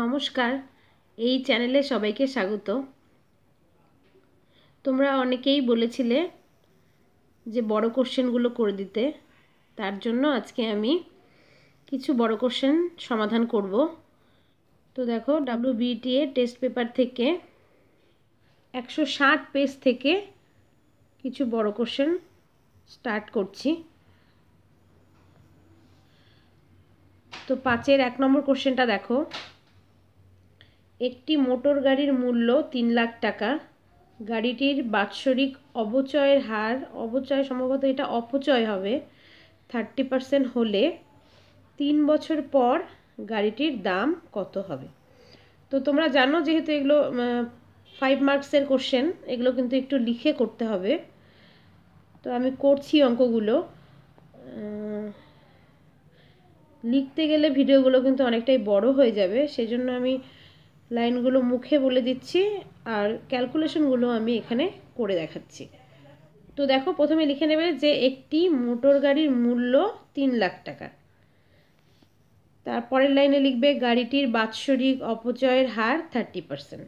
নমস্কার এই চ্যানেলে সবাইকে স্বাগত তোমরা অনেকেই বলেছিলে যে বড় কোশ্চেনগুলো করে দিতে তার জন্য আজকে আমি কিছু বড় কোশ্চেন সমাধান করব তো দেখো বিটিএ টেস্ট পেপার থেকে একশো ষাট পেজ থেকে কিছু বড় কোশ্চেন স্টার্ট করছি তো পাঁচের এক নম্বর কোশ্চেনটা দেখো একটি মোটর গাড়ির মূল্য তিন লাখ টাকা গাড়িটির বাৎসরিক অবচয়ের হার অবচয় সম্ভবত এটা অপচয় হবে থার্টি পার্সেন্ট হলে তিন বছর পর গাড়িটির দাম কত হবে তো তোমরা জানো যেহেতু এগুলো ফাইভ মার্কসের কোশ্চেন এগুলো কিন্তু একটু লিখে করতে হবে তো আমি করছি অঙ্কগুলো লিখতে গেলে ভিডিওগুলো কিন্তু অনেকটাই বড় হয়ে যাবে সেজন্য আমি লাইনগুলো মুখে বলে দিচ্ছি আর ক্যালকুলেশনগুলো আমি এখানে করে দেখাচ্ছি তো দেখো প্রথমে লিখে নেবে যে একটি মোটর গাড়ির মূল্য তিন লাখ টাকা তারপরের লাইনে লিখবে গাড়িটির বাৎসরিক অপচয়ের হার থার্টি পারসেন্ট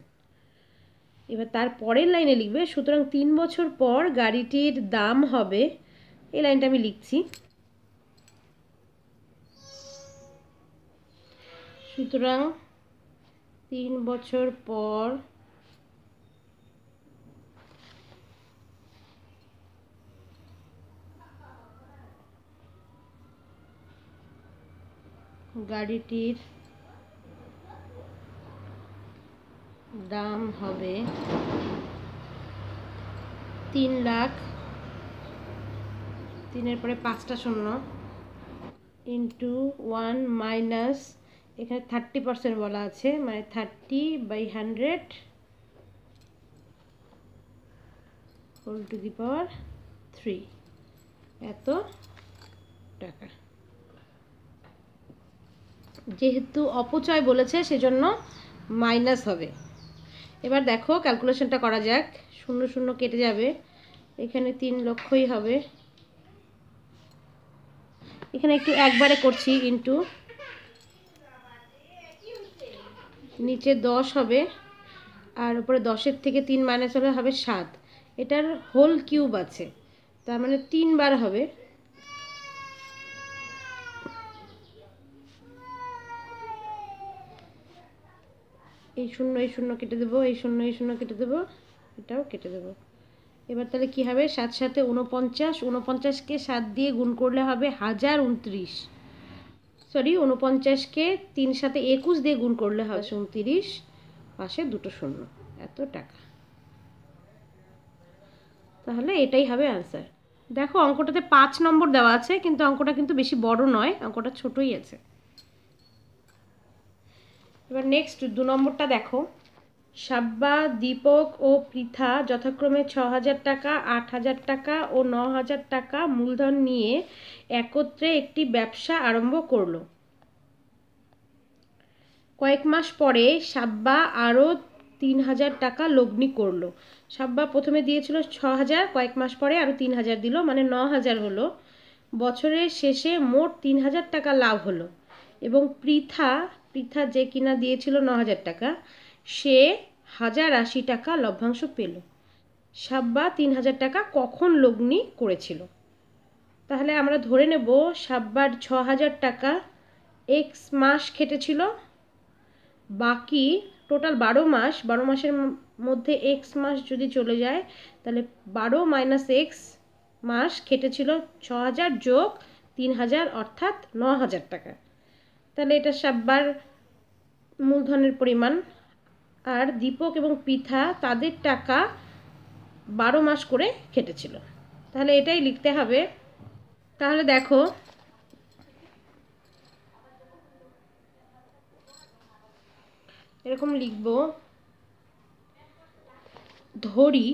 এবার তার পরের লাইনে লিখবে সুতরাং তিন বছর পর গাড়িটির দাম হবে এই লাইনটা আমি লিখছি সুতরাং তিন বছর পর গাড়িটির দাম হবে তিন লাখ তিনের পরে পাঁচটা শূন্য ইন্টু ওয়ান মাইনাস এখানে থার্টি পার্সেন্ট বলা আছে মানে thirty by hundred whole to the power three এত টাকা যেহেতু অপচয় বলেছে সেজন্য মাইনাস হবে এবার দেখো ক্যালকুলেশনটা করা যাক শূন্য শূন্য কেটে যাবে এখানে তিন লক্ষই হবে এখানে একটু একবারে করছি ইন্টু নিচে দশ হবে আর উপরে দশের থেকে তিন মাইনাস হলে হবে সাত এটার হোল কিউব আছে তার মানে তিনবার হবে এই শূন্য এই শূন্য কেটে দেবো এই শূন্য এই শূন্য কেটে দেবো এটাও কেটে দেবো এবার তাহলে কি হবে সাত সাথে উনপঞ্চাশ উনপঞ্চাশকে সাত দিয়ে গুণ করলে হবে হাজার উনত্রিশ সরি উনপঞ্চাশকে তিন সাথে একুশ দিয়ে গুণ করলে হয় উনতিরিশ পাশে দুটো শূন্য এত টাকা তাহলে এটাই হবে অ্যান্সার দেখো অঙ্কটাতে পাঁচ নম্বর দেওয়া আছে কিন্তু অঙ্কটা কিন্তু বেশি বড় নয় অঙ্কটা ছোটই আছে এবার নেক্সট দু নম্বরটা দেখো সাব্বা দীপক ও পৃথা যথাক্রমে ছ হাজার টাকা আট হাজার টাকা ও ন হাজার টাকা মূলধন নিয়ে একত্রে একটি ব্যবসা আরম্ভ করল কয়েক মাস পরে সাব্বা আরও তিন হাজার টাকা লগ্নি করলো সাব্বা প্রথমে দিয়েছিল ছ হাজার কয়েক মাস পরে আরও তিন হাজার দিল মানে ন হাজার হলো বছরের শেষে মোট তিন হাজার টাকা লাভ হলো এবং পৃথা পৃথা যে কিনা দিয়েছিল ন হাজার টাকা সে হাজার আশি টাকা লভ্যাংশ পেল সাব্বা তিন হাজার টাকা কখন লগ্নি করেছিল তাহলে আমরা ধরে নেব সাব্বার ছ হাজার টাকা এক্স মাস খেটেছিল বাকি টোটাল বারো মাস বারো মাসের মধ্যে এক্স মাস যদি চলে যায় তাহলে বারো মাইনাস এক্স মাস খেটেছিল ছ হাজার যোগ তিন হাজার অর্থাৎ ন হাজার টাকা তাহলে এটা সাব্বার মূলধনের পরিমাণ আর দীপক এবং পিথা তাদের টাকা বারো মাস করে খেটেছিল তাহলে এটাই লিখতে হবে তাহলে দেখো এরকম লিখব ধরি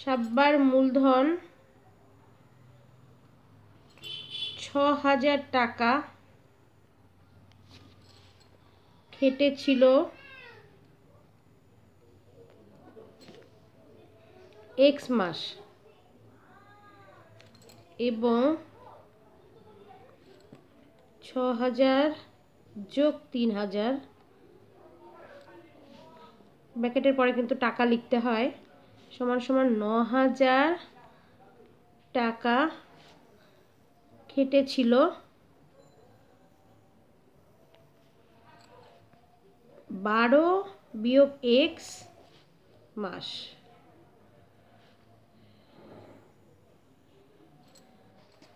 সাব্বার মূলধন ছ হাজার টাকা ফেটেছিল এক্স মাস এবং ছ হাজার যোগ তিন হাজার ব্যাকেটের পরে কিন্তু টাকা লিখতে হয় সমান সমান ন হাজার টাকা খেটেছিল বারো বিয়োগ এক্স মাস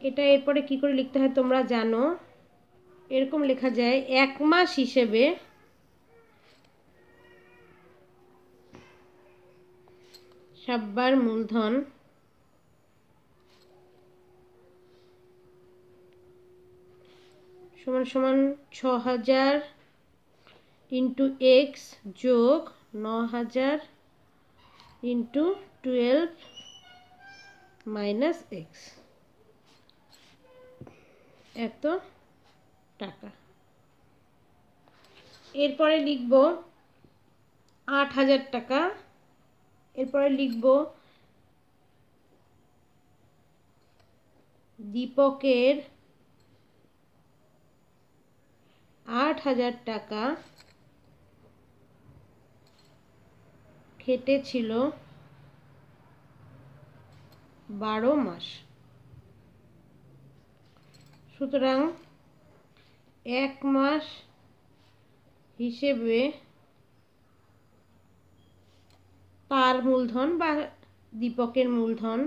এটা এরপরে কি করে লিখতে হয় তোমরা জানো এরকম লেখা যায় এক মাস হিসেবে সাব্বার মূলধন সমান সমান ছ হাজার ইন্টু এক্স যোগ ন হাজার ইন্টু টুয়েলভ মাইনাস এক্স এত টাকা এরপরে লিখব আট হাজার টাকা এরপরে লিখব দীপকের আট হাজার টাকা খেটেছিল বারো মাস সুতরাং এক মাস হিসেবে তার মূলধন বা দীপকের মূলধন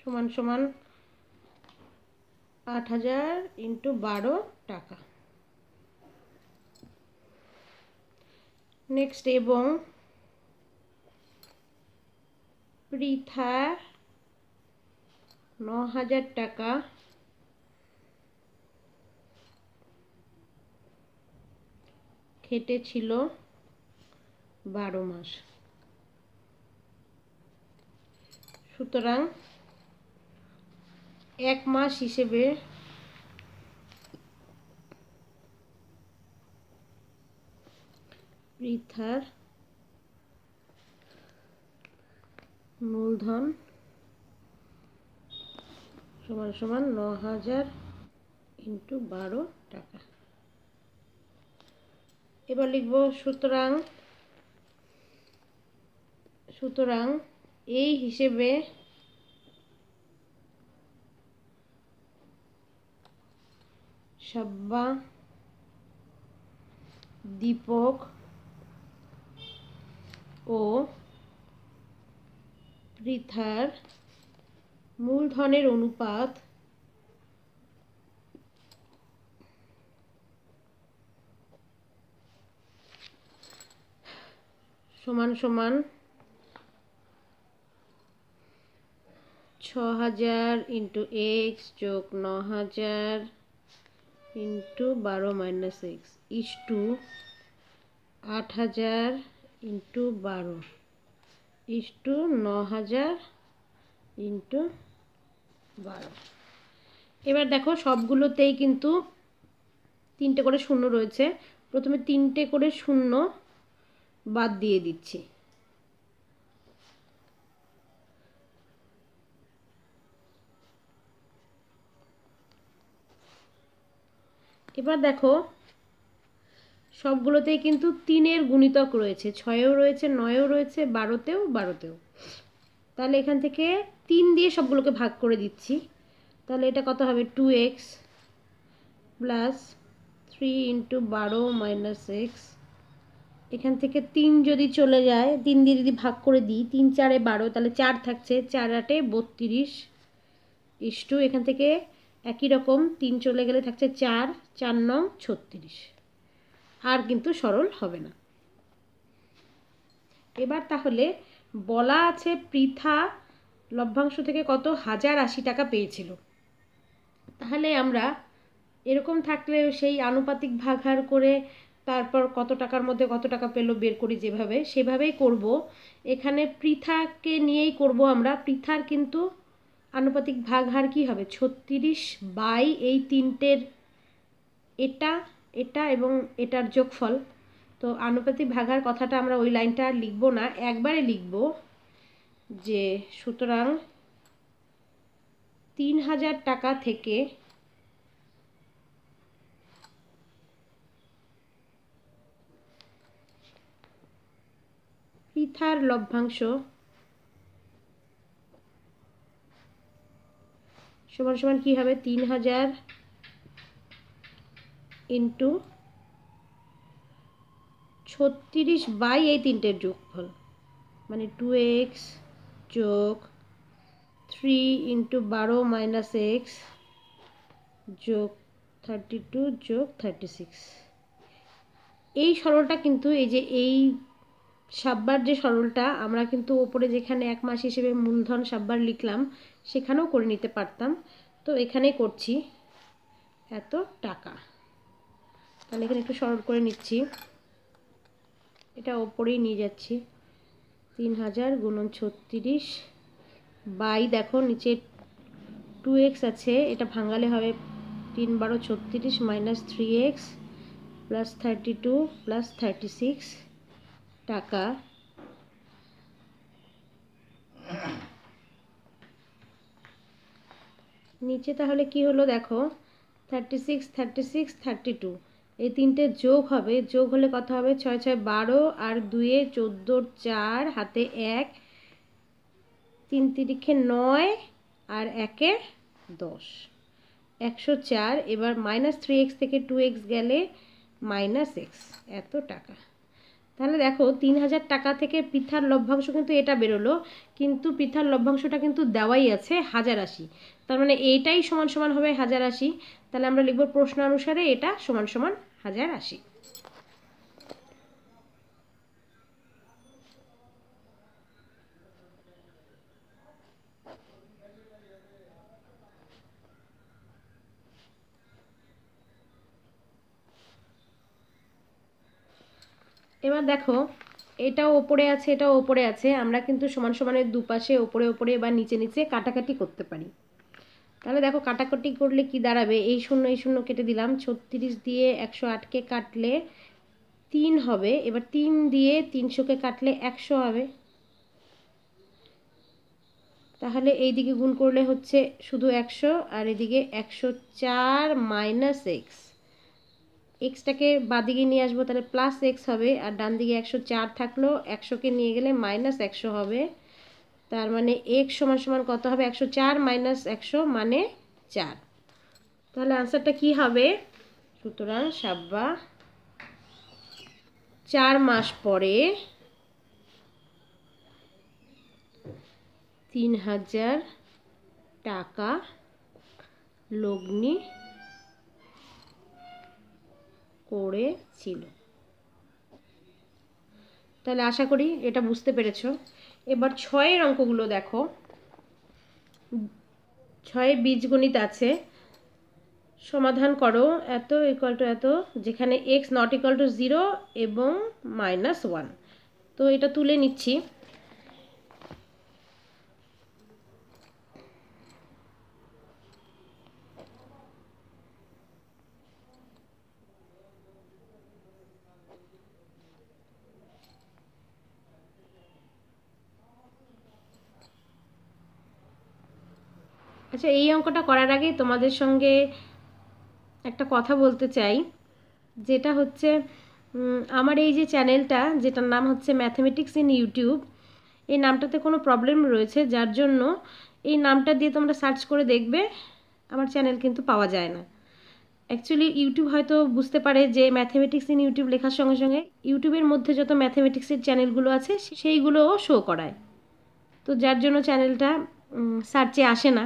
সমান সমান আট হাজার ইন্টু বারো টাকা নেক্সট এবং পৃথা ন হাজার টাকা খেটেছিল বারো মাস সুতরাং এক মাস হিসেবে পৃথার মূলধন সমান সমান ন হাজার ইন্টু বারো টাকা এবার লিখব সুতরাং সুতরাং এই হিসেবে সাব্বা দীপক ও পৃথার মূলধনের অনুপাত সমান সমান ছ হাজার ইন্টু এক্স যোগ ন হাজার ইন্টু বারো মাইনাস এক্স ইস টু আট হাজার ইন্টু বারো ইস টু ন হাজার ইন্টু বারো এবার দেখো সবগুলোতেই কিন্তু তিনটে করে শূন্য রয়েছে প্রথমে তিনটে করে শূন্য বাদ দিয়ে দিচ্ছি এবার দেখো সবগুলোতেই কিন্তু তিনের গুণিতক রয়েছে ছয়েও রয়েছে নয়েও রয়েছে বারোতেও বারোতেও তাহলে এখান থেকে তিন দিয়ে সবগুলোকে ভাগ করে দিচ্ছি তাহলে এটা কত হবে two x plus three into বারো মাইনাস এক্স এখান থেকে তিন যদি চলে যায় তিন দিয়ে যদি ভাগ করে দিই তিন চারে বারো তাহলে চার থাকছে চার আটে বত্রিশ ইস্টু টু এখান থেকে একই রকম তিন চলে গেলে থাকছে চার চার নং ছত্রিশ আর কিন্তু সরল হবে না এবার তাহলে বলা আছে পৃথা লভ্যাংশ থেকে কত হাজার আশি টাকা পেয়েছিল তাহলে আমরা এরকম থাকলে সেই আনুপাতিক ভাগহার করে তারপর কত টাকার মধ্যে কত টাকা পেলো বের করি যেভাবে সেভাবেই করব এখানে পৃথাকে নিয়েই করব আমরা পৃথার কিন্তু আনুপাতিক ভাগ হার কী হবে ছত্রিশ বাই এই তিনটের এটা এটা এবং এটার যোগফল তো আনুপাতিক ভাগার কথাটা আমরা ওই লাইনটা আর লিখবো না একবারে লিখব যে সুতরাং তিন হাজার টাকা থেকে পৃথার লভ্যাংশ সমান সমান কী হবে তিন হাজার ইন্টু ছত্রিশ বাই এই তিনটের যোগফল মানে টু এক্স যোগ থ্রি ইন্টু বারো মাইনাস এক্স যোগ থার্টি টু যোগ থার্টি সিক্স এই সরলটা কিন্তু এই যে এই সাব্বার যে সরলটা আমরা কিন্তু ওপরে যেখানে এক মাস হিসেবে মূলধন সাব্বার লিখলাম সেখানেও করে নিতে পারতাম তো এখানে করছি এত টাকা তাহলে এখানে একটু সরল করে নিচ্ছি এটা ওপরেই নিয়ে যাচ্ছি তিন হাজার গুণন ছত্রিশ বাই দেখো নিচে টু এক্স আছে এটা ভাঙালে হবে তিন বারো ছত্রিশ minus three x plus thirty two plus thirty six টাকা নিচে তাহলে কি হলো দেখো thirty six thirty six thirty two এই তিনটে যোগ হবে যোগ হলে কত হবে ছয় ছয় বারো আর দুয়ে চোদ্দোর চার হাতে এক তিন তিরিখে নয় আর একে দশ একশো চার এবার মাইনাস থ্রি এক্স থেকে টু এক্স গেলে মাইনাস এক্স এত টাকা তাহলে দেখো তিন হাজার টাকা থেকে পিথার লভ্যাংশ কিন্তু এটা বেরোলো কিন্তু পিথার লভ্যাংশটা কিন্তু দেওয়াই আছে হাজার আশি তার মানে এইটাই সমান সমান হবে হাজার আশি তাহলে আমরা লিখব প্রশ্ন অনুসারে এটা সমান সমান হাজার আশি এবার দেখো এটাও ওপরে আছে এটাও ওপরে আছে আমরা কিন্তু সমান সমানের দুপাশে ওপরে ওপরে বা নিচে নিচে কাটাকাটি করতে পারি তাহলে দেখো কাটাকাটি করলে কি দাঁড়াবে এই শূন্য এই শূন্য কেটে দিলাম ছত্রিশ দিয়ে একশো আটকে কাটলে তিন হবে এবার তিন দিয়ে তিনশোকে কাটলে একশো হবে তাহলে এই দিকে গুণ করলে হচ্ছে শুধু একশো আর এদিকে একশো চার মাইনাস এক্স এক্সটাকে বাদিকে নিয়ে আসবো তাহলে প্লাস এক্স হবে আর ডান দিকে একশো চার থাকলো একশোকে নিয়ে গেলে মাইনাস একশো হবে তার মানে এক্স সমান সমান কত হবে একশো চার মাইনাস একশো মানে চার তাহলে আনসারটা কি হবে সুতরাং সাব্বা চার মাস পরে তিন হাজার টাকা লগ্নি করেছিল তাহলে আশা করি এটা বুঝতে পেরেছ এবার ছয়ের অঙ্কগুলো দেখো ছয়ে বীজগণিত আছে সমাধান করো এত ইকাল টু এত যেখানে x not equal to zero এবং মাইনাস ওয়ান তো এটা তুলে নিচ্ছি আচ্ছা এই অঙ্কটা করার আগে তোমাদের সঙ্গে একটা কথা বলতে চাই যেটা হচ্ছে আমার এই যে চ্যানেলটা যেটার নাম হচ্ছে ম্যাথামেটিক্স ইন ইউটিউব এই নামটাতে কোনো প্রবলেম রয়েছে যার জন্য এই নামটা দিয়ে তোমরা সার্চ করে দেখবে আমার চ্যানেল কিন্তু পাওয়া যায় না অ্যাকচুয়ালি ইউটিউব হয়তো বুঝতে পারে যে ম্যাথমেটিক্স ইন ইউটিউব লেখার সঙ্গে সঙ্গে ইউটিউবের মধ্যে যত ম্যাথামেটিক্সের চ্যানেলগুলো আছে সেইগুলোও শো করায় তো যার জন্য চ্যানেলটা সার্চে আসে না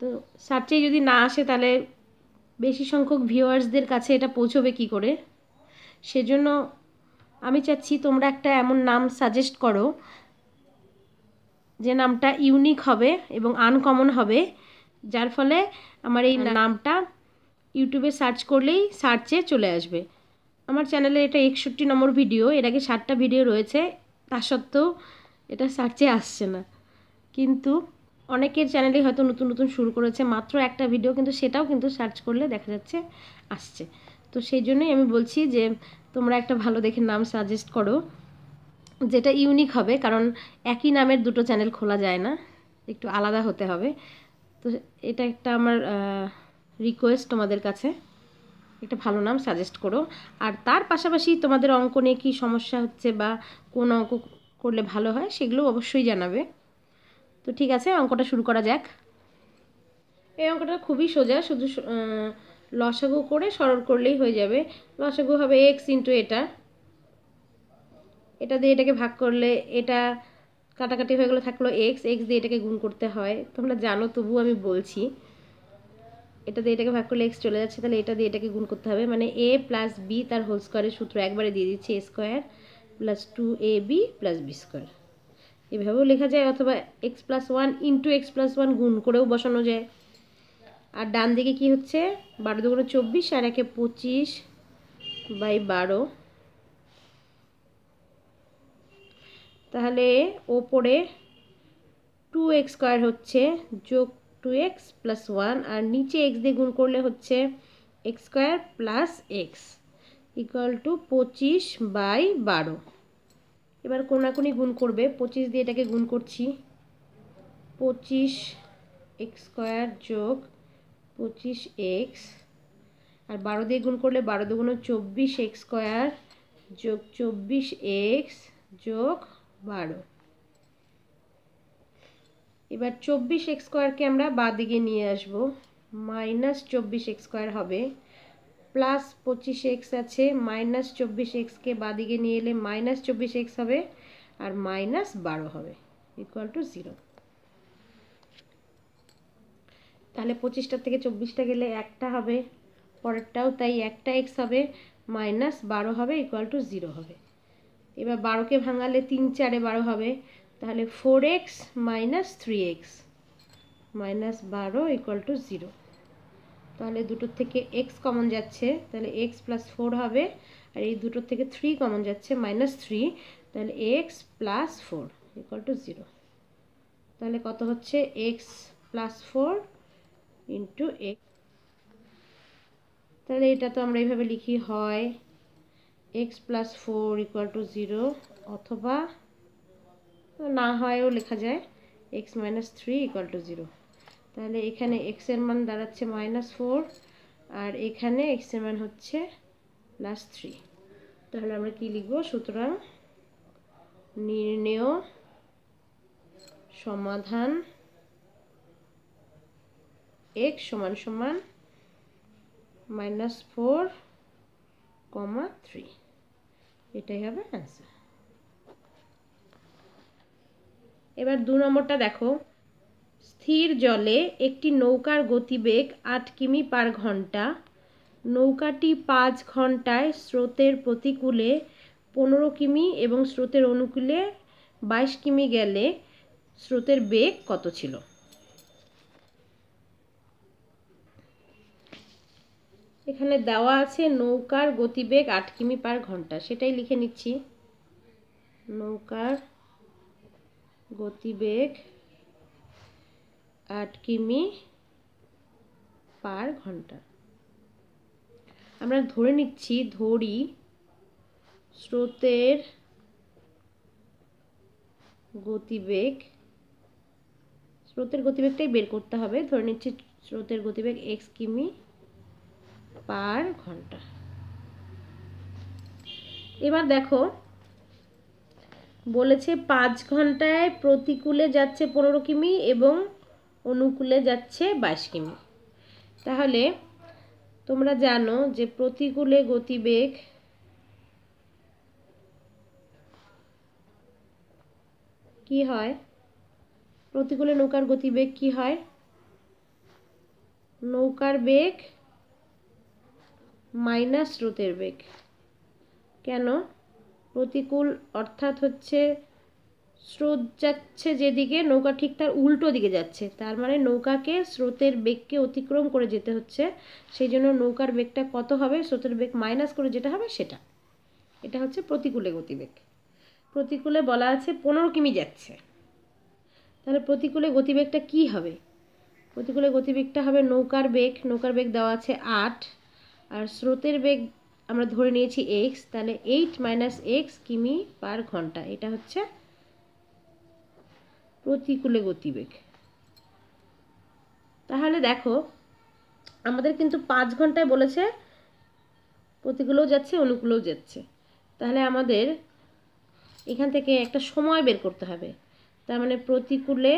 তো সাবচেয়ে যদি না আসে তাহলে বেশি সংখ্যক ভিউয়ার্সদের কাছে এটা পৌঁছবে কি করে সেজন্য আমি চাচ্ছি তোমরা একটা এমন নাম সাজেস্ট করো যে নামটা ইউনিক হবে এবং আনকমন হবে যার ফলে আমার এই হ্যাঁ। নামটা ইউটিউবে সার্চ করলেই সার্চে চলে আসবে আমার চ্যানেলে এটা একষট্টি নম্বর ভিডিও এর আগে ষাটটা ভিডিও রয়েছে তা সত্ত্বেও এটা সার্চে আসছে না কিন্তু অনেকের চ্যানেলে হয়তো নতুন নতুন শুরু করেছে মাত্র একটা ভিডিও কিন্তু সেটাও কিন্তু সার্চ করলে দেখা যাচ্ছে আসছে তো সেই জন্যই আমি বলছি যে তোমরা একটা ভালো দেখে নাম সাজেস্ট করো যেটা ইউনিক হবে কারণ একই নামের দুটো চ্যানেল খোলা যায় না একটু আলাদা হতে হবে তো এটা একটা আমার রিকোয়েস্ট তোমাদের কাছে একটা ভালো নাম সাজেস্ট করো আর তার পাশাপাশি তোমাদের অঙ্ক নিয়ে কী সমস্যা হচ্ছে বা কোন অঙ্ক করলে ভালো হয় সেগুলো অবশ্যই জানাবে তো ঠিক আছে অঙ্কটা শুরু করা যাক এই অঙ্কটা খুবই সোজা শুধু লসাগু করে সরল করলেই হয়ে যাবে লসাগু হবে এক্স ইন্টু এটা এটা দিয়ে এটাকে ভাগ করলে এটা কাটাকাটি হয়ে গেলে থাকলো এক্স এক্স দিয়ে এটাকে গুণ করতে হয় তোমরা জানো তবু আমি বলছি এটা দিয়ে এটাকে ভাগ করলে এক্স চলে যাচ্ছে তাহলে এটা দিয়ে এটাকে গুণ করতে হবে মানে এ প্লাস বি তার হোল স্কোয়ারের সূত্র একবারে দিয়ে দিচ্ছে a square plus two a b plus b square এভাবেও লেখা যায় অথবা x plus one into x plus one গুণ করেও বসানো যায় আর ডান দিকে কি হচ্ছে বারো দুগুণে চব্বিশ আর একে পঁচিশ বাই বারো তাহলে ওপরে টু এক্স স্কোয়ার হচ্ছে যোগ টু এক্স প্লাস ওয়ান আর নিচে এক্স দিয়ে গুণ করলে হচ্ছে x square plus x equal to পঁচিশ বাই বারো এবার কোনাকুনি গুণ করবে পঁচিশ দিয়ে এটাকে গুণ করছি পঁচিশ এক্স স্কোয়ার যোগ পঁচিশ এক্স আর বারো দিয়ে গুণ করলে বারো গুণ চব্বিশ এক্স স্কোয়ার যোগ চব্বিশ এক্স যোগ বারো এবার চব্বিশ এক্স স্কোয়ারকে আমরা বাঁ দিকে নিয়ে আসব মাইনাস চব্বিশ এক্স স্কোয়ার হবে প্লাস পঁচিশ এক্স আছে মাইনাস চব্বিশ এক্সকে বাদিকে নিয়ে এলে মাইনাস চব্বিশ এক্স হবে আর মাইনাস বারো হবে ইকুয়াল টু জিরো তাহলে পঁচিশটার থেকে চব্বিশটা গেলে একটা হবে পরেরটাও তাই একটা এক্স হবে মাইনাস বারো হবে ইকুয়াল টু জিরো হবে এবার বারোকে ভাঙালে তিন চারে বারো হবে তাহলে four x minus three x minus বারো ইকুয়াল টু জিরো তাহলে দুটোর থেকে এক্স কমন যাচ্ছে তাহলে এক্স প্লাস ফোর হবে আর এই দুটোর থেকে থ্রি কমন যাচ্ছে মাইনাস থ্রি তাহলে x plus four equal to zero তাহলে কত হচ্ছে x plus four into x তাহলে এটা তো আমরা এইভাবে লিখি হয় x plus four equal to zero অথবা না হয়ও লেখা যায় x minus three equal to zero তাহলে এখানে এক্স এর মান দাঁড়াচ্ছে মাইনাস ফোর আর এখানে এক্স এর মান হচ্ছে প্লাস থ্রি তাহলে আমরা কি লিখব সুতরাং নির্ণেয় সমাধান এক্স সমান সমান মাইনাস ফোর কমা থ্রি এটাই হবে অ্যান্সার এবার দু নম্বরটা দেখো স্থির জলে একটি নৌকার গতিবেগ আট কিমি পার ঘন্টা নৌকাটি পাঁচ ঘন্টায় স্রোতের প্রতিকূলে পনেরো কিমি এবং স্রোতের অনুকূলে বাইশ কিমি গেলে স্রোতের বেগ কত ছিল এখানে দেওয়া আছে নৌকার গতিবেগ আট কিমি পার ঘন্টা সেটাই লিখে নিচ্ছি নৌকার গতিবেগ আট কিমি পার ঘন্টা আমরা ধরে নিচ্ছি ধরি স্রোতের গতিবেগ স্রোতের গতিবেগটাই বের করতে হবে ধরে নিচ্ছি স্রোতের গতিবেগ এক্স কিমি পার ঘন্টা এবার দেখো বলেছে পাঁচ ঘন্টায় প্রতিকূলে যাচ্ছে পনেরো কিমি এবং অনুকূলে যাচ্ছে বাইশ কিমি তাহলে তোমরা জানো যে প্রতিকূলে গতিবেগ কি হয় প্রতিকূলে নৌকার গতিবেগ কি হয় নৌকার বেগ মাইনাস স্রোতের বেগ কেন প্রতিকূল অর্থাৎ হচ্ছে স্রোত যাচ্ছে যেদিকে নৌকা ঠিক তার উল্টো দিকে যাচ্ছে তার মানে নৌকাকে স্রোতের বেগকে অতিক্রম করে যেতে হচ্ছে সেই জন্য নৌকার বেগটা কত হবে স্রোতের বেগ মাইনাস করে যেটা হবে সেটা এটা হচ্ছে প্রতিকূলে গতিবেগ প্রতিকূলে বলা আছে পনেরো কিমি যাচ্ছে তাহলে প্রতিকূলে গতিবেগটা কি হবে প্রতিকূলে গতিবেগটা হবে নৌকার বেগ নৌকার বেগ দেওয়া আছে আট আর স্রোতের বেগ আমরা ধরে নিয়েছি এক্স তাহলে এইট মাইনাস এক্স কিমি পার ঘন্টা এটা হচ্ছে প্রতিকূলে গতিবেগ তাহলে দেখো আমাদের কিন্তু পাঁচ ঘন্টায় বলেছে প্রতিকূলেও যাচ্ছে অনুকূলেও যাচ্ছে তাহলে আমাদের এখান থেকে একটা সময় বের করতে হবে তার মানে প্রতিকূলে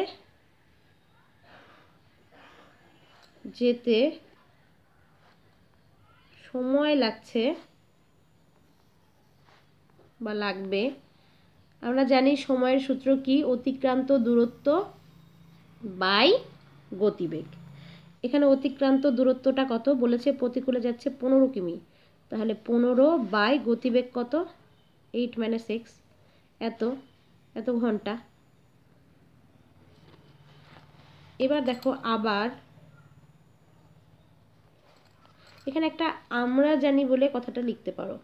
যেতে সময় লাগছে বা লাগবে আমরা জানি সময়ের সূত্র কি অতিক্রান্ত দূরত্ব বাই গতিবেগ এখানে অতিক্রান্ত দূরত্বটা কত বলেছে প্রতিকূলে যাচ্ছে পনেরো কিমি তাহলে পনেরো বাই গতিবেগ কত এইট মাইনাস এক্স এত এত ঘন্টা এবার দেখো আবার এখানে একটা আমরা জানি বলে কথাটা লিখতে পারো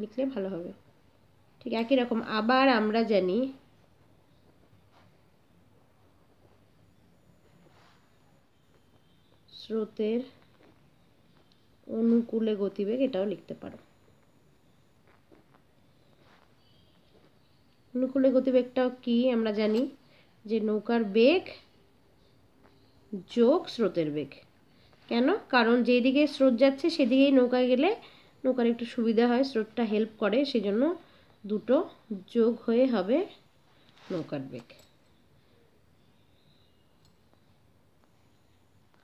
লিখলে ভালো হবে ঠিক একই রকম আবার আমরা জানি স্রোতের অনুকূলে গতিবেগ এটাও লিখতে পারো অনুকূলে গতিবেগটাও কি আমরা জানি যে নৌকার বেগ যোগ স্রোতের বেগ কেন কারণ যেদিকে স্রোত যাচ্ছে সেদিকেই নৌকা গেলে নৌকার একটু সুবিধা হয় স্রোতটা হেল্প করে সেজন্য দুটো যোগ হয়ে হবে নৌকার বেগ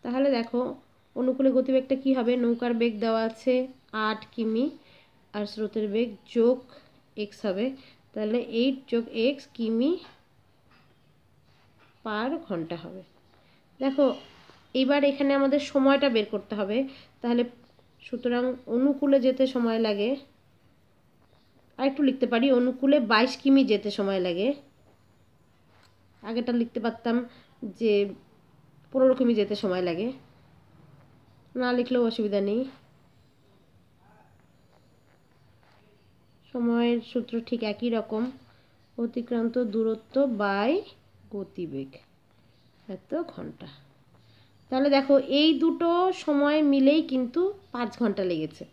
তাহলে দেখো অনুকূলে গতিবেগটা কি হবে নৌকার বেগ দেওয়া আছে আট কিমি আর স্রোতের বেগ যোগ এক্স হবে তাহলে এইট যোগ এক্স কিমি পার ঘন্টা হবে দেখো এবার এখানে আমাদের সময়টা বের করতে হবে তাহলে সুতরাং অনুকূলে যেতে সময় লাগে আর একটু লিখতে পারি অনুকূলে বাইশ কিমি যেতে সময় লাগে আগেটা লিখতে পারতাম যে পনেরো কিমি যেতে সময় লাগে না লিখলেও অসুবিধা নেই সময়ের সূত্র ঠিক একই রকম অতিক্রান্ত দূরত্ব বাই গতিবেগ এত ঘন্টা তাহলে দেখো এই দুটো সময় মিলেই কিন্তু পাঁচ ঘন্টা লেগেছে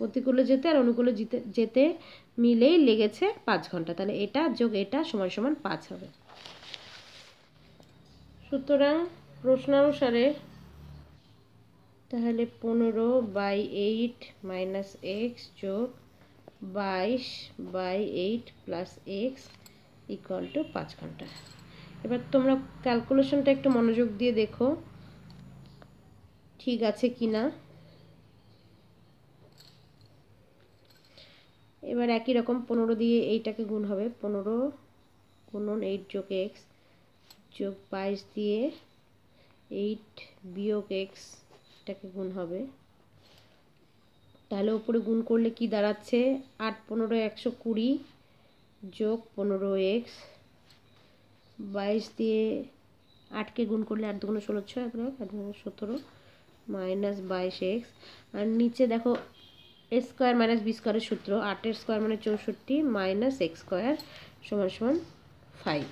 প্রতিকূলে যেতে আর অনুকূলে যেতে যেতে মিলেই লেগেছে পাঁচ ঘন্টা তাহলে এটা যোগ এটা সময় সমান পাঁচ হবে সুতরাং প্রশ্নানুসারে তাহলে পনেরো বাই এইট মাইনাস এক্স যোগ বাইশ by eight plus x equal to পাঁচ ঘন্টা এবার তোমরা ক্যালকুলেশনটা একটু মনোযোগ দিয়ে দেখো ঠিক আছে কি না এবার একই রকম পনেরো দিয়ে এইটাকে গুণ হবে পনেরো গুণন এইট যোগ এক্স যোগ বাইশ দিয়ে এইট বিয়োগ এক্সটাকে গুণ হবে তাহলে ওপরে গুণ করলে কি দাঁড়াচ্ছে আট পনেরো একশো কুড়ি যোগ পনেরো এক্স বাইশ দিয়ে আটকে গুণ করলে আট দুগুণ ষোলো ছয় এক আট সতেরো মাইনাস বাইশ এক্স আর নিচে দেখো এ স্কোয়ার মাইনাস বি স্কোয়ারের সূত্র আটের স্কোয়ার মানে চৌষট্টি মাইনাস এক্স স্কোয়ার সমান সমান ফাইভ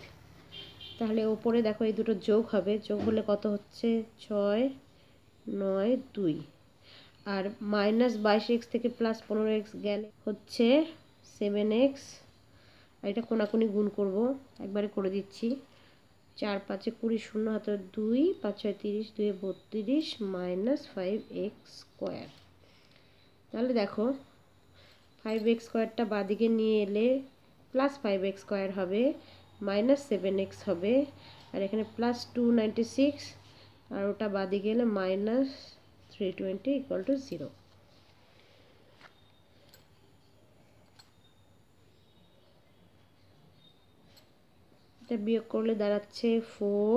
তাহলে ওপরে দেখো এই দুটো যোগ হবে যোগ হলে কত হচ্ছে ছয় নয় দুই আর মাইনাস বাইশ এক্স থেকে প্লাস পনেরো এক্স গেলে হচ্ছে সেভেন এক্স আর এটা কোনাকুনি গুণ করব একবারে করে দিচ্ছি চার পাঁচে কুড়ি শূন্য হাতে দুই পাঁচ ছয় তিরিশ দুয়ে বত্রিশ মাইনাস ফাইভ এক্স স্কোয়ার তাহলে দেখো ফাইভ এক্স স্কোয়ারটা বাদিকে নিয়ে এলে প্লাস ফাইভ এক্স স্কোয়ার হবে মাইনাস সেভেন এক্স হবে আর এখানে প্লাস টু নাইনটি সিক্স আর ওটা বাদে গেলে minus three twenty equal to zero এটা বিয়োগ করলে দাঁড়াচ্ছে ফোর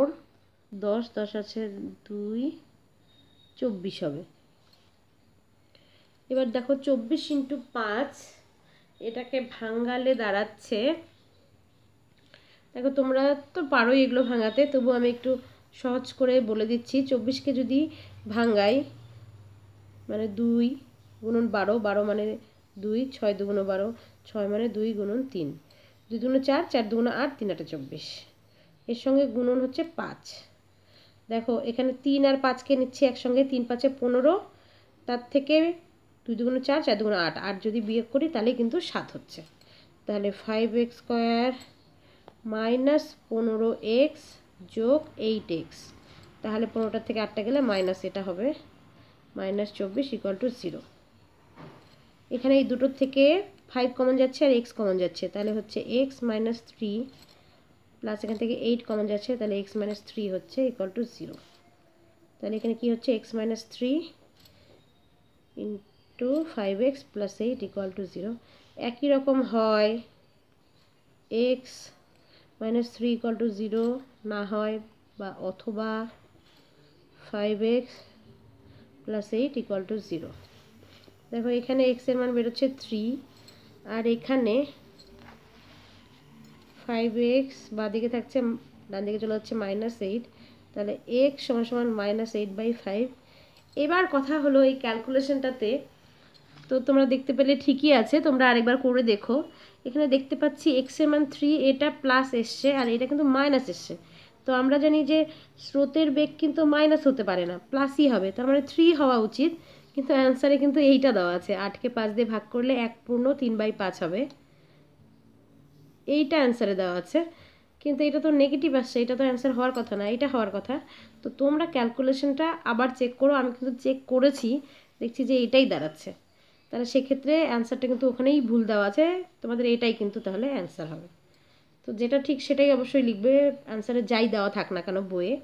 দশ দশ আছে দুই চব্বিশ হবে এবার দেখো চব্বিশ ইন্টু পাঁচ এটাকে ভাঙ্গালে দাঁড়াচ্ছে দেখো তোমরা তো পারোই এগুলো ভাঙাতে তবু আমি একটু সহজ করে বলে দিচ্ছি চব্বিশকে যদি ভাঙ্গাই মানে দুই গুণন বারো বারো মানে দুই ছয় দুগুণ বারো ছয় মানে দুই গুণন তিন দুই দুগুণ চার চার দুগুণ আট তিন আটে চব্বিশ এর সঙ্গে গুণন হচ্ছে পাঁচ দেখো এখানে তিন আর পাঁচকে নিচ্ছি একসঙ্গে তিন পাঁচে পনেরো তার থেকে দুই দুগুণ চার চার দুগুণ আট আট যদি বিয়োগ করি তাহলে কিন্তু সাত হচ্ছে তাহলে ফাইভ এক্স স্কোয়ার মাইনাস পনেরো এক্স যোগ এইট এক্স তাহলে পনেরোটার থেকে আটটা গেলে মাইনাস এটা হবে মাইনাস চব্বিশ ইকুয়াল টু জিরো এখানে এই দুটোর থেকে ফাইভ কমন যাচ্ছে আর এক্স কমন যাচ্ছে তাহলে হচ্ছে এক্স মাইনাস থ্রি প্লাস এখান থেকে এইট কমন যাচ্ছে তাহলে এক্স মাইনাস থ্রি হচ্ছে ইকুয়াল টু জিরো তাহলে এখানে কি হচ্ছে x minus three two five x plus eight equal to zero একই রকম হয় x minus three equal to zero না হয় বা অথবা five x plus eight equal to zero দেখো এখানে এক্সের মান বেরোচ্ছে থ্রি আর এখানে ফাইভ এক্স দিকে থাকছে ডান দিকে চলে যাচ্ছে মাইনাস এইট তাহলে এক্স সমান সমান মাইনাস এইট বাই ফাইভ এবার কথা হলো এই ক্যালকুলেশনটাতে তো তোমরা দেখতে পেলে ঠিকই আছে তোমরা আরেকবার করে দেখো এখানে দেখতে পাচ্ছি এক্সে মান থ্রি এটা প্লাস এসছে আর এটা কিন্তু মাইনাস এসছে তো আমরা জানি যে স্রোতের বেগ কিন্তু মাইনাস হতে পারে না প্লাসই হবে তার মানে থ্রি হওয়া উচিত কিন্তু অ্যান্সারে কিন্তু এইটা দেওয়া আছে আটকে পাঁচ দিয়ে ভাগ করলে এক পূর্ণ তিন বাই পাঁচ হবে এইটা অ্যান্সারে দেওয়া আছে কিন্তু এটা তো নেগেটিভ আসছে এটা তো অ্যান্সার হওয়ার কথা না এটা হওয়ার কথা তো তোমরা ক্যালকুলেশনটা আবার চেক করো আমি কিন্তু চেক করেছি দেখছি যে এটাই দাঁড়াচ্ছে তাহলে সেক্ষেত্রে অ্যান্সারটা কিন্তু ওখানেই ভুল দেওয়া আছে তোমাদের এটাই কিন্তু তাহলে অ্যান্সার হবে তো যেটা ঠিক সেটাই অবশ্যই লিখবে অ্যান্সারে যাই দেওয়া থাক না কেন বইয়ে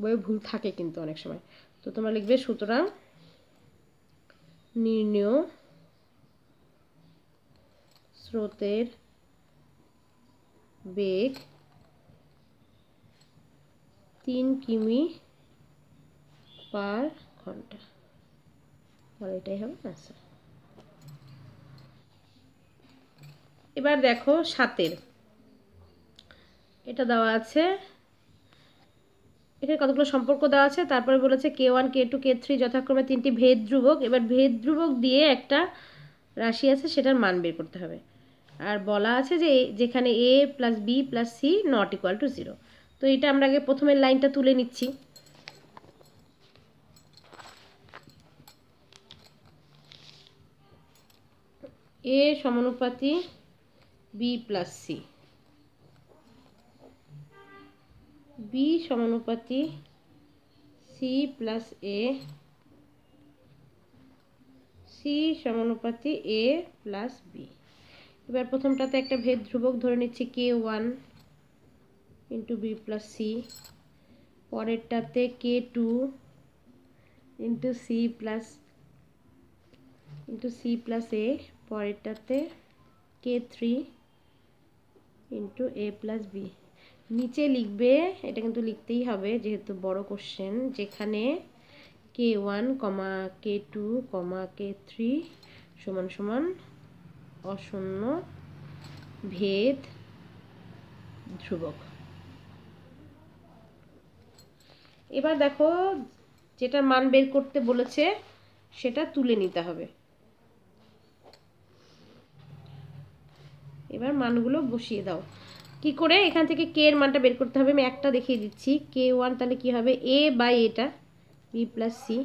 বইয়ে ভুল থাকে কিন্তু অনেক সময় তো তোমরা লিখবে সুতরাং নির্ণয় স্রোতের বেগ তিন কিমি পার ঘন্টা তাহলে এটাই হবে অ্যান্সার এবার দেখো সাতের এটা দেওয়া আছে এখানে কতগুলো সম্পর্ক দেওয়া আছে তারপরে বলেছে k one k two k three যথাক্রমে তিনটি ভেদ ধ্রুবক এবার ভেদ ধ্রুবক দিয়ে একটা রাশি আছে সেটার মান বের করতে হবে আর বলা আছে যে যেখানে a plus b plus c not equal to zero তো এটা আমরা আগে প্রথমের লাইনটা তুলে নিচ্ছি এ সমানুপাতি বি প্লাস সি বি সমানুপাতি সি প্লাস এ সি সমানুপাতি এ প্লাস বি এবার প্রথমটাতে একটা ভেদ ধ্রুবক ধরে নিচ্ছি k one into b plus c পরেরটাতে k two into c plus into c plus a পরেরটাতে k three into a plus b নিচে লিখবে এটা কিন্তু লিখতেই হবে যেহেতু বড় কোশ্চেন যেখানে k one comma k two comma k three সমান সমান অশূন্য ভেদ ধ্রুবক এবার দেখো যেটা মান বের করতে বলেছে সেটা তুলে নিতে হবে এবার মানগুলো বসিয়ে দাও কি করে এখান থেকে কে এর মানটা বের করতে হবে আমি একটা দেখিয়ে দিচ্ছি কে ওয়ান তাহলে কি হবে এ বাই এটা বি প্লাস সি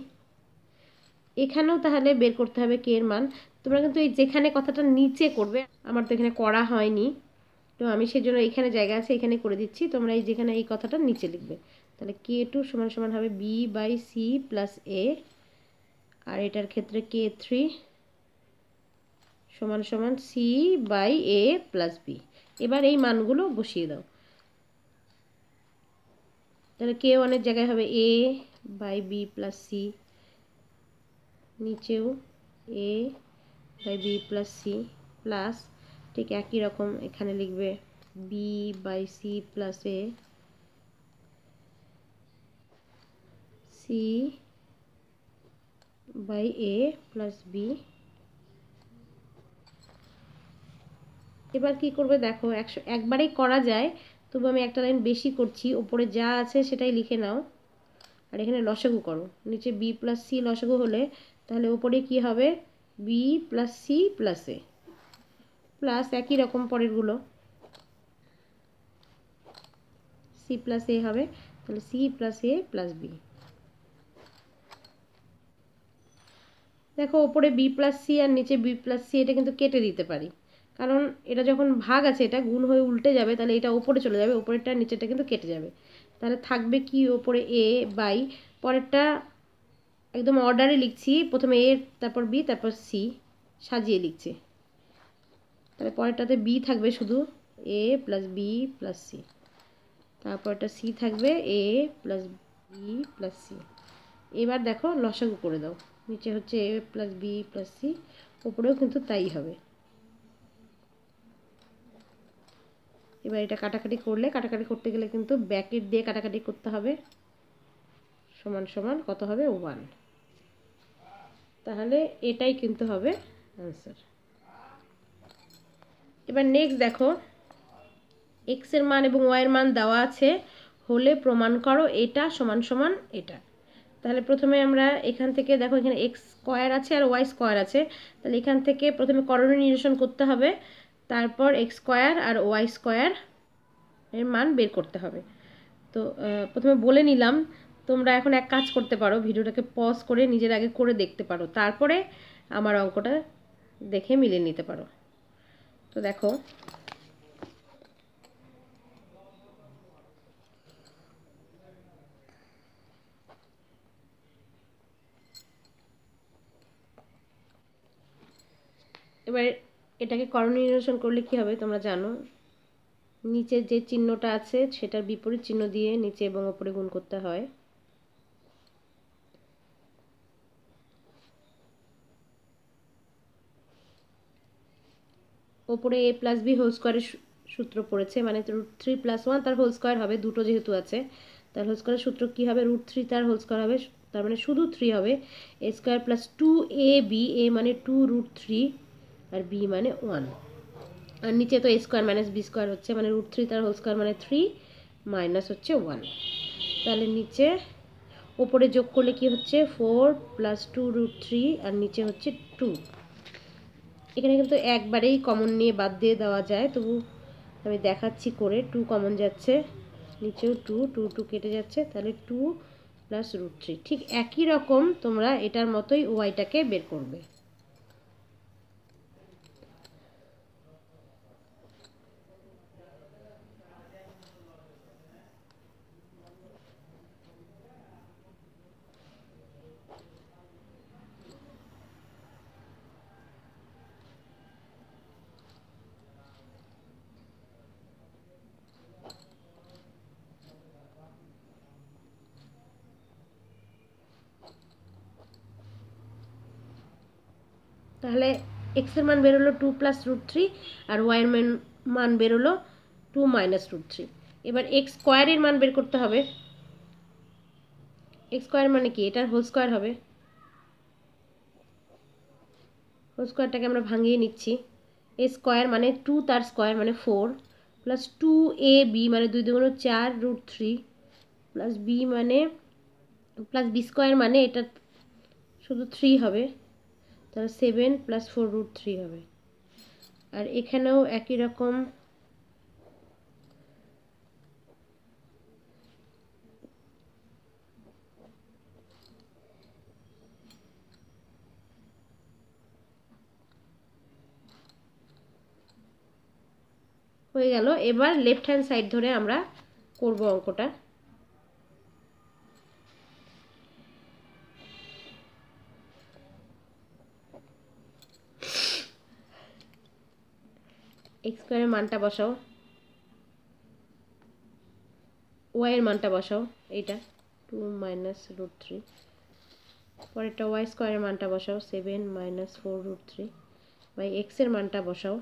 এখানেও তাহলে বের করতে হবে কে এর মান তোমরা কিন্তু এই যেখানে কথাটা নিচে করবে আমার তো এখানে করা হয়নি তো আমি সেজন্য এখানে জায়গা আছে এখানে করে দিচ্ছি তোমরা এই যেখানে এই কথাটা নিচে লিখবে তাহলে কে টু সমান সমান হবে b by c plus a আর এটার ক্ষেত্রে কে থ্রি সমান সমান c by a plus b এবার এই মানগুলো বসিয়ে দাও তাহলে কে অনেক জায়গায় হবে a by b plus c নিচেও a by b plus c plus ঠিক একই রকম এখানে লিখবে b by c plus a c by a plus b এবার কি করবে দেখো একশো একবারেই করা যায় তবু আমি একটা লাইন বেশি করছি ওপরে যা আছে সেটাই লিখে নাও আর এখানে লসাগু করো নিচে বি প্লাস সি লসাগু হলে তাহলে ওপরে কি হবে b plus c plus a plus একই রকম পরেরগুলো সি প্লাস এ হবে তাহলে c plus a plus b দেখো ওপরে বি প্লাস সি আর নিচে বি প্লাস সি এটা কিন্তু কেটে দিতে পারি কারণ এটা যখন ভাগ আছে এটা গুণ হয়ে উল্টে যাবে তাহলে এটা ওপরে চলে যাবে ওপরেরটা নিচেরটা কিন্তু কেটে যাবে তাহলে থাকবে কি ওপরে এ বাই পরেরটা একদম অর্ডারে লিখছি প্রথমে এ তারপর বি তারপর সি সাজিয়ে লিখছি তাহলে পরেরটাতে বি থাকবে শুধু a plus b plus c তারপরটা সি থাকবে a plus b plus c এবার দেখো লসাগু করে দাও নিচে হচ্ছে a plus b plus c ওপরেও কিন্তু তাই হবে এবার এটা কাটাকাটি করলে কাটাকাটি করতে গেলে কিন্তু ব্যাকেট দিয়ে কাটাকাটি করতে হবে সমান সমান কত হবে ওয়ান তাহলে এটাই কিন্তু হবে অ্যান্সার এবার নেক্সট দেখো এক্সের মান এবং ওয়াইয়ের মান দেওয়া আছে হলে প্রমাণ করো এটা সমান সমান এটা তাহলে প্রথমে আমরা এখান থেকে দেখো এখানে এক্স স্কোয়ার আছে আর ওয়াই স্কোয়ার আছে তাহলে এখান থেকে প্রথমে করণীয় নিরসন করতে হবে তারপর এক্স স্কোয়ার আর ওয়াই স্কোয়ার এর মান বের করতে হবে তো প্রথমে বলে নিলাম তোমরা এখন এক কাজ করতে পারো ভিডিওটাকে পজ করে নিজের আগে করে দেখতে পারো তারপরে আমার অঙ্কটা দেখে মিলিয়ে নিতে পারো তো দেখো এবার এটাকে করণীয়শন করলে কি হবে তোমরা জানো নিচে যে চিহ্নটা আছে সেটার বিপরীত চিহ্ন দিয়ে নিচে এবং ওপরে গুণ করতে হয় ওপরে এ প্লাস বি হোল স্কোয়ারের সূত্র পড়েছে মানে রুট থ্রি প্লাস ওয়ান তার হোল স্কোয়ার হবে দুটো যেহেতু আছে তার হোল স্কোয়ারের সূত্র কী হবে রুট থ্রি তার হোল স্কোয়ার হবে তার মানে শুধু থ্রি হবে a square plus two a b a মানে টু রুট থ্রি আর বি মানে ওয়ান আর নিচে তো a square minus b square হচ্ছে মানে রুট থ্রি তার হোল স্কোয়ার মানে থ্রি মাইনাস হচ্ছে ওয়ান তাহলে নিচে ওপরে যোগ করলে কি হচ্ছে four plus two root three আর নিচে হচ্ছে টু এখানে কিন্তু একবারেই কমন নিয়ে বাদ দিয়ে দেওয়া যায় তবু আমি দেখাচ্ছি করে টু কমন যাচ্ছে নিচেও টু টু টু কেটে যাচ্ছে তাহলে টু প্লাস রুট থ্রি ঠিক একই রকম তোমরা এটার মতোই ওয়াইটাকে বের করবে তাহলে এক্সের মান বেরোলো টু প্লাস রুট থ্রি আর ওয়াইয়ের মান মান বেরোলো টু মাইনাস রুট থ্রি এবার এক্স স্কোয়ারের মান বের করতে হবে এক্স স্কোয়ার মানে কি এটার হোল স্কোয়ার হবে হোল স্কোয়ারটাকে আমরা ভাঙিয়ে নিচ্ছি এ স্কোয়ার মানে টু তার স্কোয়ার মানে four plus two a b মানে দুই দুগুণ চার রুট থ্রি প্লাস বি মানে প্লাস বি স্কোয়ার মানে এটা শুধু থ্রি হবে তাহলে seven plus four root three হবে আর এখানেও একই রকম হয়ে গেল এবার লেফট হ্যান্ড সাইড ধরে আমরা করব অঙ্কটা এক্স স্কোয়ারের মানটা বসাও ওয়াইয়ের মানটা বসাও এইটা টু মাইনাস রুট থ্রি পরেরটা ওয়াই স্কোয়ারের মানটা বসাও seven minus four root three by এক্সের মানটা বসাও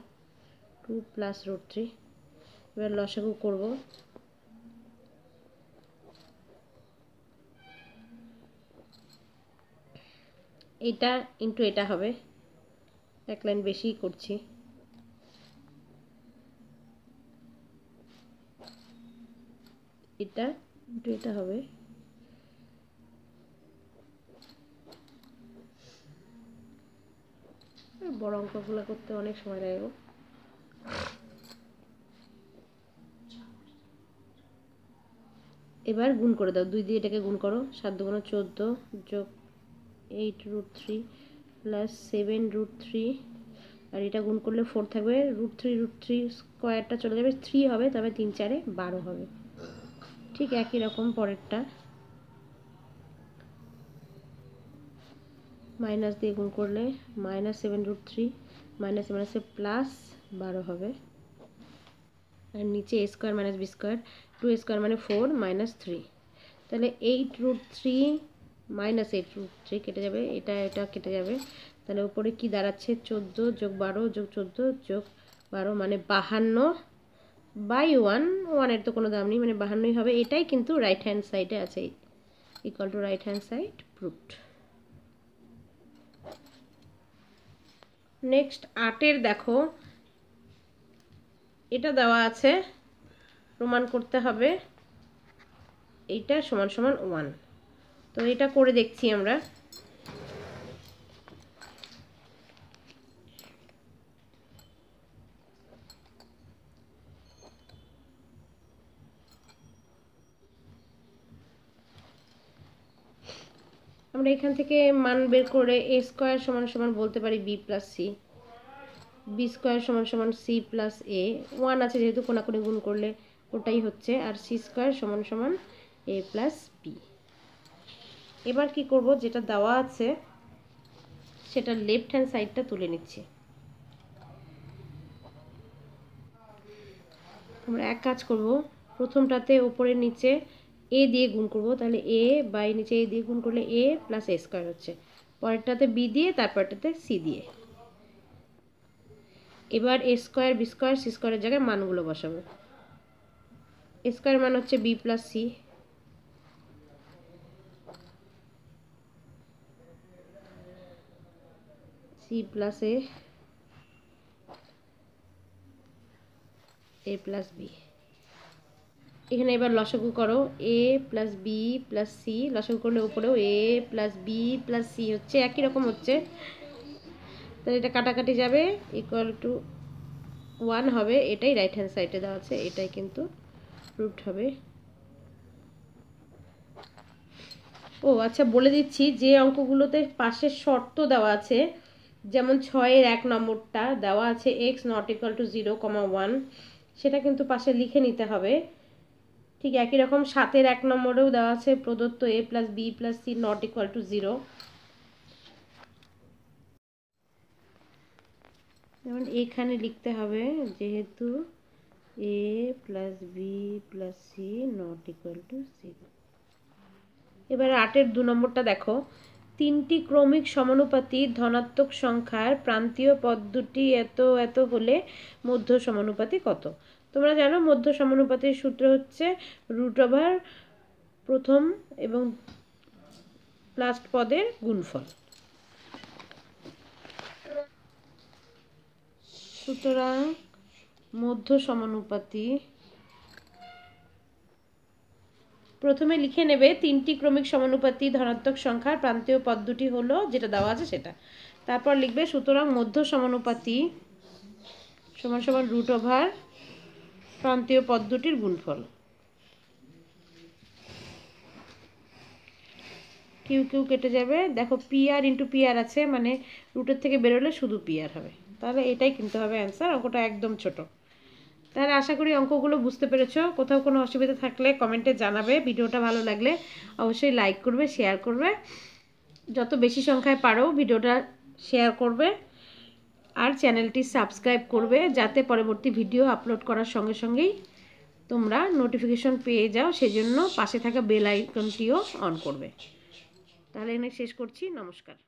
টু প্লাস রুট থ্রি এবার লসাগু করবো এটা ইন্টু এটা হবে এক লাইন বেশি করছি এটা ইন্টু এটা হবে বড় অঙ্কগুলো করতে অনেক সময় লাগে গো এবার গুণ করে দাও দুই দিয়ে এটাকে গুণ করো সাত দুগুণো চোদ্দো যোগ eight root three plus seven root three আর এটা গুণ করলে ফোর থাকবে রুট থ্রি রুট থ্রি স্কোয়ারটা চলে যাবে থ্রি হবে তবে তিন চারে বারো হবে ঠিক একই রকম পরেরটা মাইনাস দিয়ে গুণ করলে minus seven root three minus মাইনাসে প্লাস বারো হবে আর নিচে a square minus b square two square মানে ফোর মাইনাস থ্রি তাহলে eight root three minus eight root three কেটে যাবে এটা এটা কেটে যাবে তাহলে উপরে কি দাঁড়াচ্ছে চোদ্দো যোগ বারো যোগ চোদ্দো যোগ বারো মানে বাহান্ন বাই ওয়ান ওয়ানের তো কোনো দাম নেই মানে বাহান্নই হবে এটাই কিন্তু রাইট হ্যান্ড সাইডে আছে equal to right hand side proofed next আটের দেখো এটা দেওয়া আছে প্রমাণ করতে হবে এইটা সমান সমান ওয়ান তো এটা করে দেখছি আমরা আমরা এখান থেকে মান বের করে এ স্কোয়ার সমান সমান বলতে পারি b plus c b square সমান সমান সি প্লাস এ ওয়ান আছে যেহেতু কোনি গুণ করলে ওটাই হচ্ছে আর সি স্কোয়ার সমান সমান এ প্লাস বি এবার কি করব যেটা দেওয়া আছে সেটা লেফট হ্যান্ড সাইডটা তুলে নিচ্ছি আমরা এক কাজ করব প্রথমটাতে ওপরে নিচে এ দিয়ে গুণ করব তাহলে এ বাই নিচে এ দিয়ে গুণ করলে এ প্লাস এ স্কোয়ার হচ্ছে পরেরটাতে বি দিয়ে তারপরটাতে সি দিয়ে এবার a square b square c স্কোয়ারের জায়গায় মানগুলো বসাবো এ স্কোয়ার মান হচ্ছে b plus c c plus a plus b এখানে এবার লসাগু করো a plus b plus c লসাগু করলে উপরেও a plus b plus c হচ্ছে একই রকম হচ্ছে তাহলে এটা কাটাকাটি যাবে ইকুয়াল টু ওয়ান হবে এটাই রাইট হ্যান্ড সাইডে দেওয়া আছে এটাই কিন্তু রুট হবে ও আচ্ছা বলে দিচ্ছি যে অঙ্কগুলোতে পাশের শর্ত দেওয়া আছে যেমন ছয়ের এক নম্বরটা দেওয়া আছে x not equal to zero comma one সেটা কিন্তু পাশে লিখে নিতে হবে ঠিক একই রকম সাতের এক নম্বরেও দেওয়া আছে প্রদত্ত a plus b plus c not equal to zero যেমন এখানে লিখতে হবে যেহেতু a plus b plus c not equal to zero এবার আটের দু নম্বরটা দেখো তিনটি ক্রমিক সমানুপাতি ধনাত্মক সংখ্যার প্রান্তীয় পদ দুটি এত এত হলে মধ্য সমানুপাতি কত তোমরা জানো মধ্য সমানুপাতের সূত্র হচ্ছে রুট ওভার প্রথম এবং লাস্ট পদের গুণফল সুতরাং মধ্য সমানুপাতি প্রথমে লিখে নেবে তিনটি ক্রমিক সমানুপাতি ধনাত্মক সংখ্যার প্রান্তীয় পদ দুটি হলো যেটা দেওয়া আছে সেটা তারপর লিখবে সুতরাং মধ্য সমানুপাতি সমান সমান রুট ওভার প্রান্তীয় পদ দুটির গুণফল কিউ কিউ কেটে যাবে দেখো p r into p r আছে মানে রুটের থেকে বেরোলে শুধু পি আর হবে তাহলে এটাই কিনতে হবে অ্যান্সার অঙ্কটা একদম ছোট তাহলে আশা করি অঙ্কগুলো বুঝতে পেরেছো কোথাও কোনো অসুবিধা থাকলে কমেন্টে জানাবে ভিডিওটা ভালো লাগলে অবশ্যই লাইক করবে শেয়ার করবে যত বেশি সংখ্যায় পারো ভিডিওটা শেয়ার করবে আর চ্যানেলটি সাবস্ক্রাইব করবে যাতে পরবর্তী ভিডিও আপলোড করার সঙ্গে সঙ্গেই তোমরা নোটিফিকেশন পেয়ে যাও সেজন্য পাশে থাকা বেল আইকনটিও অন করবে তাহলে এনে শেষ করছি নমস্কার